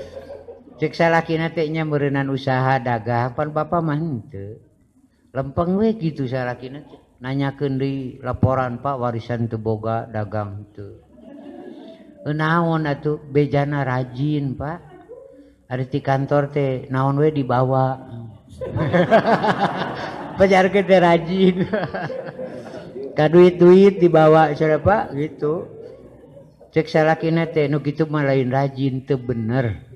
salahnya berenan usaha dagahpan papa mante lempeng gitu salah nanya Kendri leporan Pak warisan tuhboga dagang tuh naon tuh bejana rajin Pak arti di kantor teh naon we dibawajar *laughs* gede rajin *laughs* duit-tuit dibawa Pak gitu cek salah gitu melain rajin te bener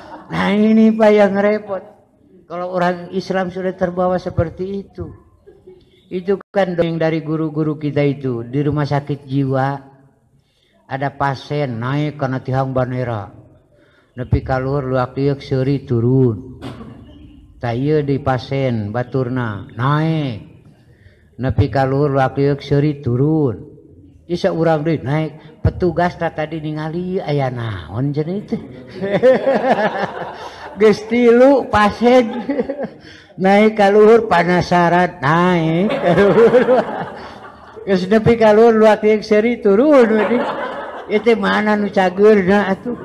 ini Pakang repot kalau orang Islam sudah terbawa seperti itu itu kan dong dari guru-guru kita itu di rumah sakit jiwa ada pasien naik karena tihak Bandera nepi kalur waktusori turun tay di pasien Baturna naik nepi kalur waktusori turun issya orang naik petugas tadi ningali aya naon jenis itu *laughs* geus tilu pasien *laughs* naik ka luhur panasaran naik ka luhur *laughs* geus nepi ka luhur luak yang seri turun ini itu mana nu cageurna atuh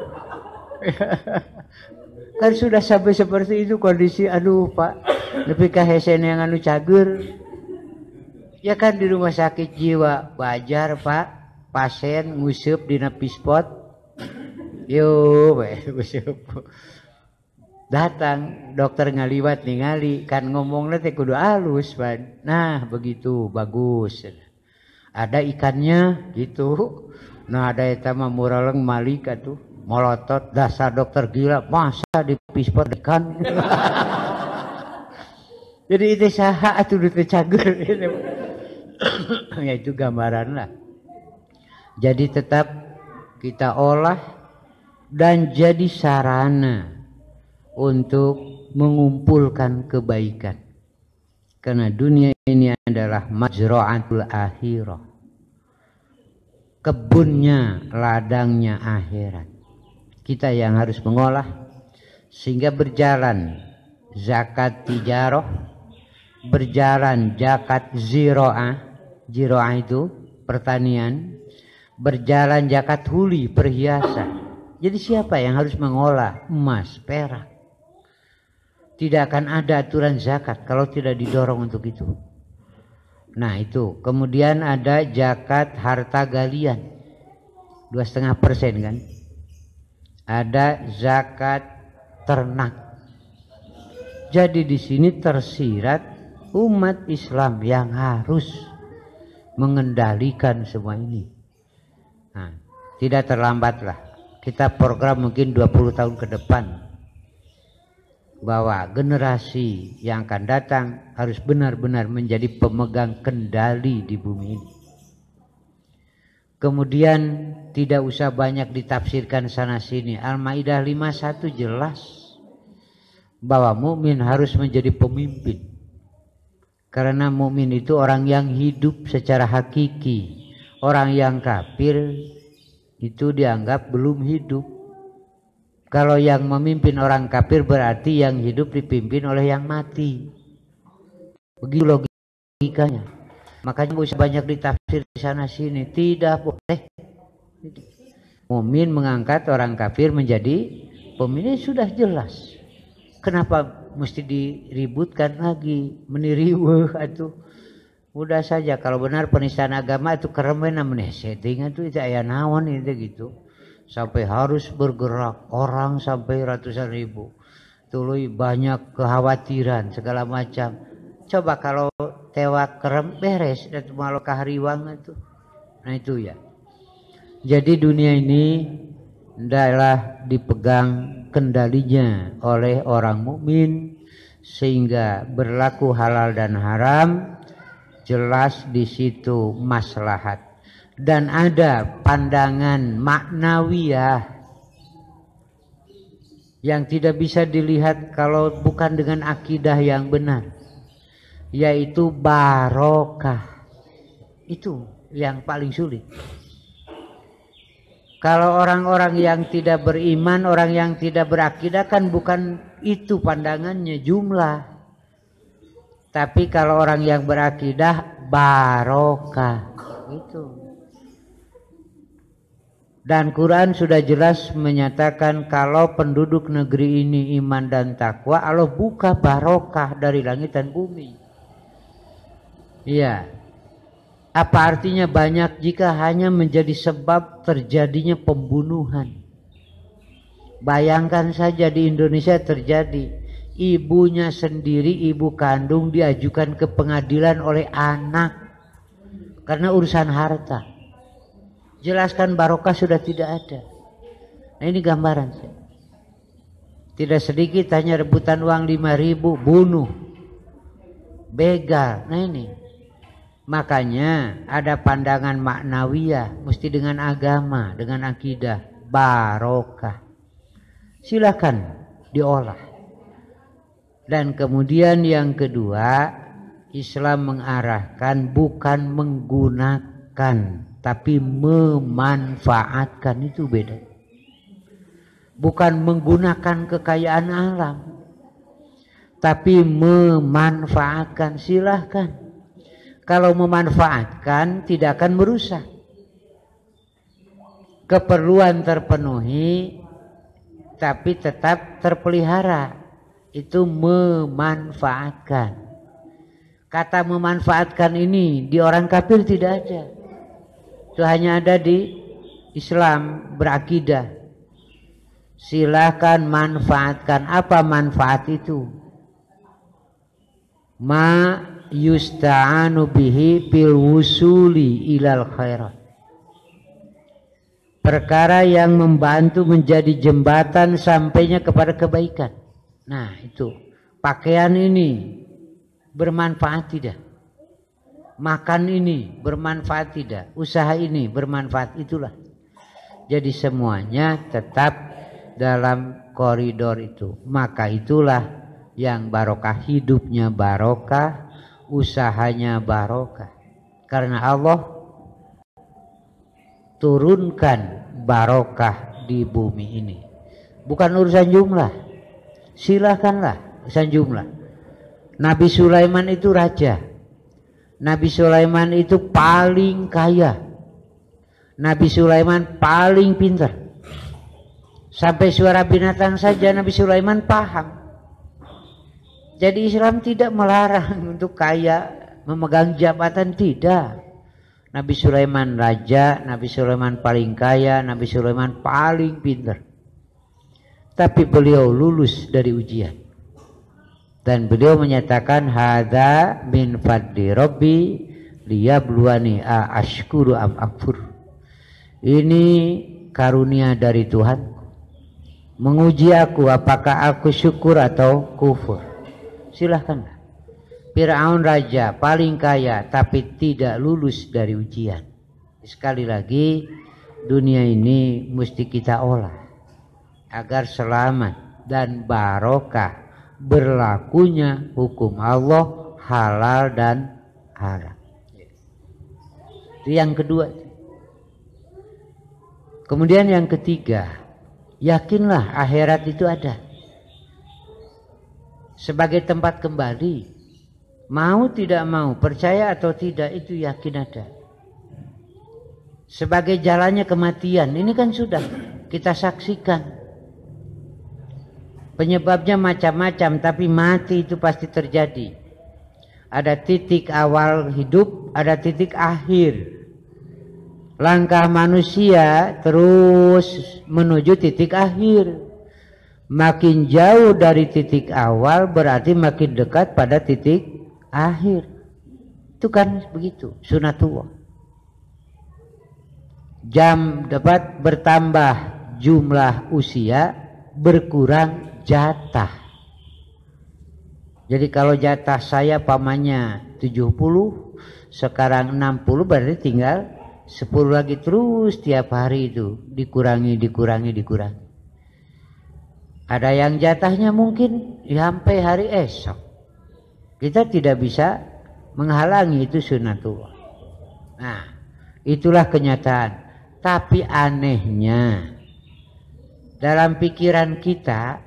kan sudah sampai seperti itu kondisi aduh pak lebih ke hesen yang anu cager ya kan di rumah sakit jiwa wajar pak pasien ngusup dina pispot yuk, *laughs* ngusup datang dokter ngaliwat ngali, kan ngomong nanti kudu halus pan nah begitu bagus ada ikannya gitu nah ada etama muraleng malika tuh, molotot dasar dokter gila masa di pispot ikan *laughs* jadi itu saha atuh itu cager *laughs* ya itu gambaran lah jadi tetap kita olah dan jadi sarana untuk mengumpulkan kebaikan. Karena dunia ini adalah mazra'atul akhirah. Kebunnya, ladangnya akhirat. Kita yang harus mengolah sehingga berjalan zakat tijaroh berjalan zakat ziroah ziroah itu pertanian berjalan jakat huli perhiasan. Jadi siapa yang harus mengolah emas, perak? Tidak akan ada aturan zakat kalau tidak didorong untuk itu. Nah itu. Kemudian ada zakat harta galian. Dua setengah persen kan. Ada zakat ternak. Jadi di sini tersirat umat Islam yang harus mengendalikan semua ini. Nah, tidak terlambatlah Kita program mungkin 20 tahun ke depan bahwa generasi yang akan datang harus benar-benar menjadi pemegang kendali di bumi ini. Kemudian tidak usah banyak ditafsirkan sana sini. Al-Maidah 51 jelas bahwa mukmin harus menjadi pemimpin. Karena mukmin itu orang yang hidup secara hakiki orang yang kafir itu dianggap belum hidup. Kalau yang memimpin orang kafir berarti yang hidup dipimpin oleh yang mati. Begitu logikanya. Makanya bisa banyak ditafsir di sana sini. Tidak boleh. Mumin mengangkat orang kafir menjadi pemimpin sudah jelas. Kenapa mesti diributkan lagi, meniru? *laughs* atau Mudah saja kalau benar penistaan agama itu keremen namanya settingan itu itu ayah naon itu gitu. Sampai harus bergerak orang sampai ratusan ribu. Tului banyak kekhawatiran segala macam. Coba kalau tewa kerem beres dan malah kahriwang itu. Nah itu ya. Jadi dunia ini adalah dipegang kendalinya oleh orang mukmin sehingga berlaku halal dan haram jelas di situ maslahat dan ada pandangan maknawiyah yang tidak bisa dilihat kalau bukan dengan akidah yang benar yaitu barokah itu yang paling sulit kalau orang-orang yang tidak beriman orang yang tidak berakidah kan bukan itu pandangannya jumlah tapi kalau orang yang berakidah barokah itu Dan Quran sudah jelas menyatakan kalau penduduk negeri ini iman dan takwa, Allah buka barokah dari langit dan bumi. Iya. Apa artinya banyak jika hanya menjadi sebab terjadinya pembunuhan? Bayangkan saja di Indonesia terjadi ibunya sendiri, ibu kandung diajukan ke pengadilan oleh anak karena urusan harta. Jelaskan barokah sudah tidak ada. Nah ini gambaran saya. Tidak sedikit hanya rebutan uang lima ribu, bunuh, begal. Nah ini. Makanya ada pandangan maknawiyah, mesti dengan agama, dengan akidah, barokah. Silahkan diolah. Dan kemudian yang kedua, Islam mengarahkan bukan menggunakan tapi memanfaatkan itu beda. Bukan menggunakan kekayaan alam tapi memanfaatkan silahkan. Kalau memanfaatkan tidak akan merusak. Keperluan terpenuhi tapi tetap terpelihara itu memanfaatkan. Kata memanfaatkan ini di orang kafir tidak ada. Itu hanya ada di Islam berakidah. Silahkan manfaatkan. Apa manfaat itu? Ma yusta'anu bihi fil wusuli ilal khairat perkara yang membantu menjadi jembatan sampainya kepada kebaikan Nah itu pakaian ini bermanfaat tidak? Makan ini bermanfaat tidak? Usaha ini bermanfaat itulah. Jadi semuanya tetap dalam koridor itu. Maka itulah yang barokah hidupnya barokah, usahanya barokah. Karena Allah turunkan barokah di bumi ini. Bukan urusan jumlah silahkanlah sanjumlah Nabi Sulaiman itu raja Nabi Sulaiman itu paling kaya Nabi Sulaiman paling pintar sampai suara binatang saja Nabi Sulaiman paham jadi Islam tidak melarang *laughs* untuk kaya memegang jabatan tidak Nabi Sulaiman raja, Nabi Sulaiman paling kaya, Nabi Sulaiman paling pintar tapi beliau lulus dari ujian dan beliau menyatakan hadza min fadli rabbi liyabluwani a ashkuru am akfur ini karunia dari Tuhan menguji aku apakah aku syukur atau kufur silahkan Fir'aun raja paling kaya tapi tidak lulus dari ujian sekali lagi dunia ini mesti kita olah agar selamat dan barokah berlakunya hukum Allah halal dan haram. Itu yang kedua. Kemudian yang ketiga, yakinlah akhirat itu ada. Sebagai tempat kembali, mau tidak mau, percaya atau tidak itu yakin ada. Sebagai jalannya kematian, ini kan sudah kita saksikan Penyebabnya macam-macam tapi mati itu pasti terjadi. Ada titik awal hidup, ada titik akhir. Langkah manusia terus menuju titik akhir. Makin jauh dari titik awal berarti makin dekat pada titik akhir. Itu kan begitu, sunatullah. Jam dapat bertambah jumlah usia berkurang jatah. Jadi kalau jatah saya pamannya 70, sekarang 60 berarti tinggal 10 lagi terus tiap hari itu dikurangi, dikurangi, dikurangi. Ada yang jatahnya mungkin ya sampai hari esok. Kita tidak bisa menghalangi itu sunatullah. Nah, itulah kenyataan. Tapi anehnya dalam pikiran kita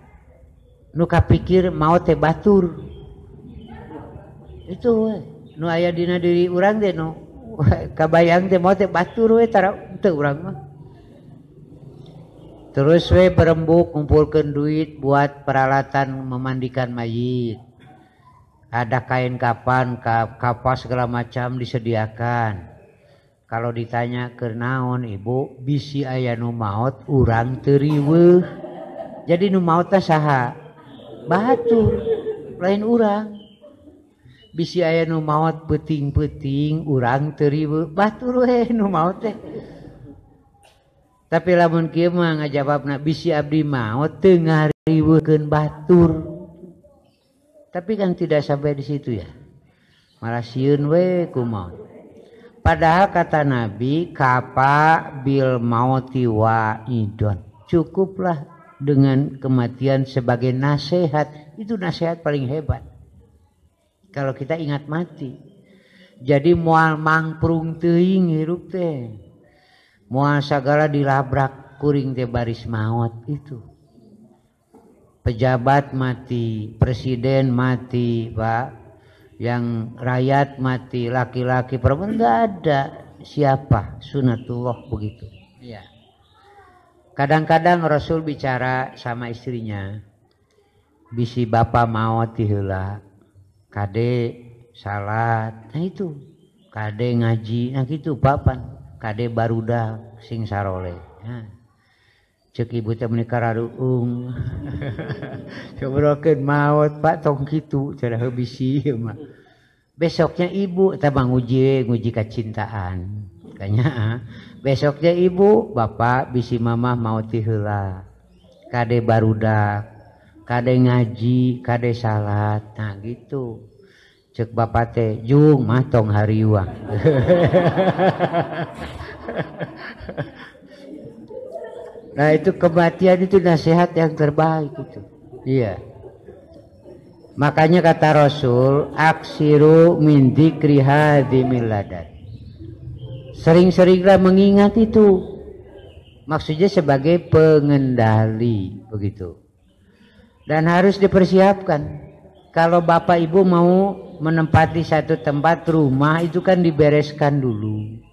pikir mautur ituwi terus we perebu kumpulkan duit buat peralatan memandikan mayit ada kain kapan kapas segala macam disediakan kalau ditanya kenaon Ibu bisi ayaah Nu maut rang jadi Nu mau tasa sah batu lain urang bisi aya maut peting peting urang ter teh tapilahjawabi Ab mauttur tapi kan tidak sampai di situ yaunku padahal kata nabi kap Bil mauti wa cukuplah Allah dengan kematian sebagai nasihat itu nasihat paling hebat kalau kita ingat mati jadi mual mangprung teing hirup teh mual segala dilabrak kuring teh baris maut itu pejabat mati presiden mati pak yang rakyat mati laki-laki perempuan nggak ada siapa sunatullah begitu -kadang Rasul bicara sama istrinya bisi ba maut tila kadek salat Nah itu kadek ngaji Nah gitu papan kadek barudah sing saleh cek Ibu temkaraungroket *laughs* maut Pak tong gitu cara habi besoknya ibu taangnguji nguji kecintaan kayaknya ah. besoknya ibu bapak bisi mamah mau tihela kade barudak kade ngaji kade salat nah gitu cek bapak teh jung mah tong hariwa *laughs* nah itu kematian itu nasihat yang terbaik itu iya makanya kata Rasul aksiru min kriha di miladat. Sering-seringlah mengingat itu. Maksudnya sebagai pengendali begitu. Dan harus dipersiapkan. Kalau Bapak Ibu mau menempati satu tempat rumah itu kan dibereskan dulu.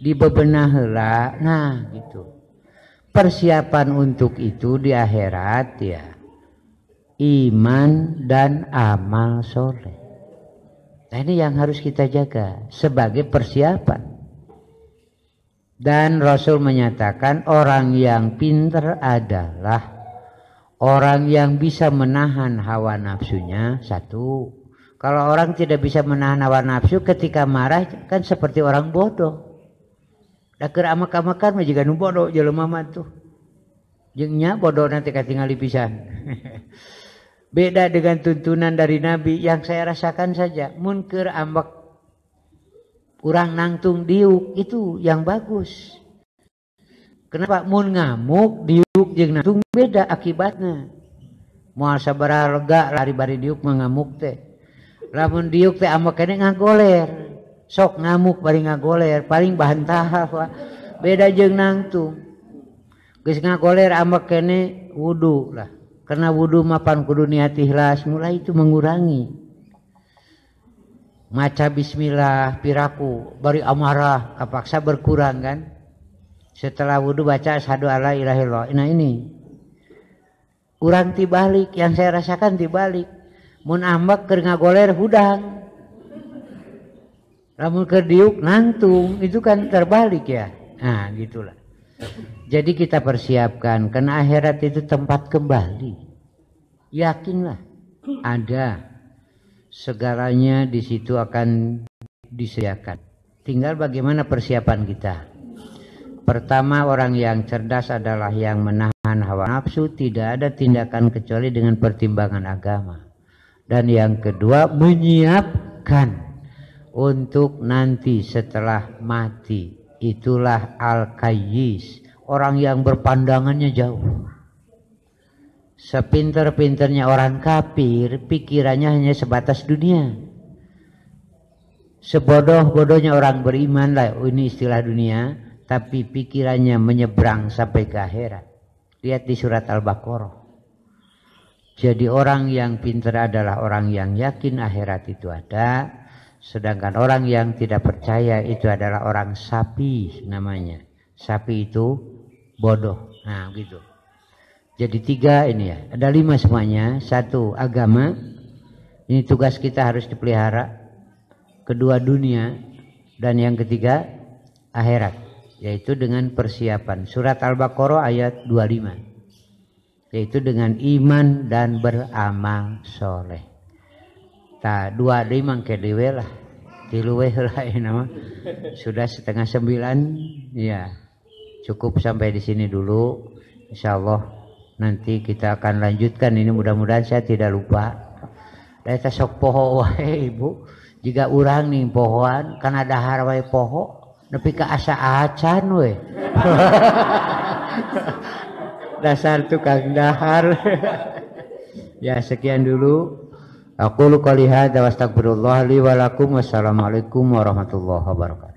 bebenah lah. Nah, gitu. Persiapan untuk itu di akhirat ya. Iman dan amal soleh. Nah ini yang harus kita jaga sebagai persiapan. Dan Rasul menyatakan orang yang pinter adalah orang yang bisa menahan hawa nafsunya satu. Kalau orang tidak bisa menahan hawa nafsu ketika marah kan seperti orang bodoh. Dakar amak-amakan mah bodoh jalan ya mama tuh. jengnya bodoh nanti ketinggalan pisan. *laughs* Beda dengan tuntunan dari Nabi yang saya rasakan saja. Munker ambak nangtung diuk itu yang bagus Ken ngamuk diduk beda akibatnya muaga larimuk teh ramler sok ngamuk goler paling bahan tahap beda je nang ngaler ke wudhulah karena wudhu mapan kudu niatihlas mulai itu mengurangi maca bismillah piraku bari amarah kapaksa berkurang kan setelah wudhu baca sadu ala ilaha nah ini kurang tibalik yang saya rasakan tibalik mun ambek keur ngagoler hudang lamun keur diuk nantung itu kan terbalik ya nah gitulah jadi kita persiapkan karena akhirat itu tempat kembali yakinlah ada segalanya di situ akan disediakan. Tinggal bagaimana persiapan kita. Pertama, orang yang cerdas adalah yang menahan hawa nafsu, tidak ada tindakan kecuali dengan pertimbangan agama. Dan yang kedua, menyiapkan untuk nanti setelah mati. Itulah al-kayyis, orang yang berpandangannya jauh Sepinter-pinternya orang kafir, pikirannya hanya sebatas dunia. Sebodoh-bodohnya orang beriman lah, oh, ini istilah dunia, tapi pikirannya menyeberang sampai ke akhirat. Lihat di surat Al-Baqarah. Jadi orang yang pintar adalah orang yang yakin akhirat itu ada, sedangkan orang yang tidak percaya itu adalah orang sapi namanya. Sapi itu bodoh. Nah, gitu. Jadi tiga ini ya. Ada lima semuanya. Satu agama. Ini tugas kita harus dipelihara. Kedua dunia. Dan yang ketiga akhirat. Yaitu dengan persiapan. Surat Al-Baqarah ayat 25. Yaitu dengan iman dan beramal soleh. Ta dua lima ke dewe lah. lah ini nama. Sudah setengah sembilan. Ya. Cukup sampai di sini dulu. Insya Allah nanti kita akan lanjutkan ini mudah-mudahan saya tidak lupa dari sok poho wae *laughs* ibu jika urang nih pohon karena ada wae poho tapi ke asa acan we *laughs* dasar tukang dahar *laughs* ya sekian dulu aku lu lihat wa li walakum wassalamualaikum warahmatullahi wabarakatuh